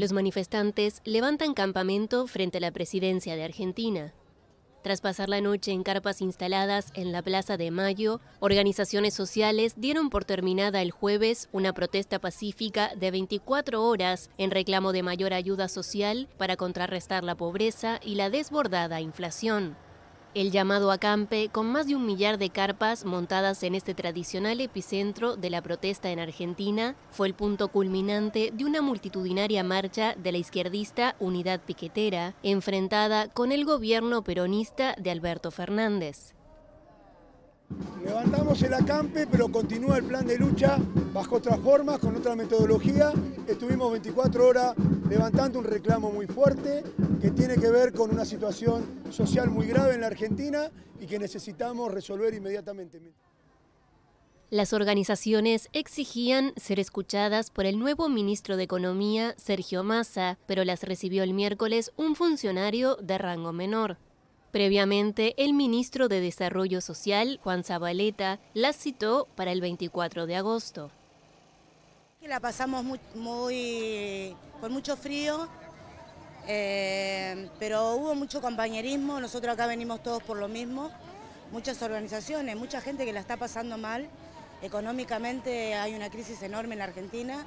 Los manifestantes levantan campamento frente a la presidencia de Argentina. Tras pasar la noche en carpas instaladas en la Plaza de Mayo, organizaciones sociales dieron por terminada el jueves una protesta pacífica de 24 horas en reclamo de mayor ayuda social para contrarrestar la pobreza y la desbordada inflación. El llamado acampe, con más de un millar de carpas montadas en este tradicional epicentro de la protesta en Argentina, fue el punto culminante de una multitudinaria marcha de la izquierdista Unidad Piquetera, enfrentada con el gobierno peronista de Alberto Fernández. Levantamos el acampe, pero continúa el plan de lucha bajo otras formas, con otra metodología. Estuvimos 24 horas levantando un reclamo muy fuerte que tiene que ver con una situación social muy grave en la Argentina y que necesitamos resolver inmediatamente. Las organizaciones exigían ser escuchadas por el nuevo ministro de Economía, Sergio Massa, pero las recibió el miércoles un funcionario de rango menor. Previamente, el ministro de Desarrollo Social, Juan Zabaleta, las citó para el 24 de agosto. La pasamos muy, con mucho frío, eh, pero hubo mucho compañerismo, nosotros acá venimos todos por lo mismo, muchas organizaciones, mucha gente que la está pasando mal, económicamente hay una crisis enorme en la Argentina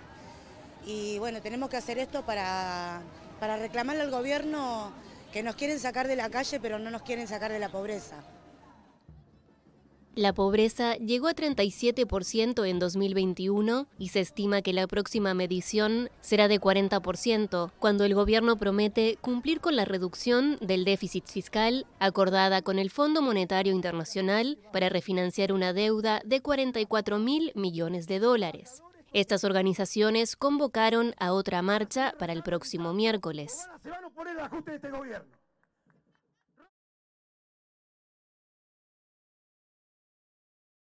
y bueno, tenemos que hacer esto para, para reclamarle al gobierno que nos quieren sacar de la calle pero no nos quieren sacar de la pobreza. La pobreza llegó a 37% en 2021 y se estima que la próxima medición será de 40%, cuando el gobierno promete cumplir con la reducción del déficit fiscal acordada con el Fondo Monetario Internacional para refinanciar una deuda de 44 mil millones de dólares. Estas organizaciones convocaron a otra marcha para el próximo miércoles.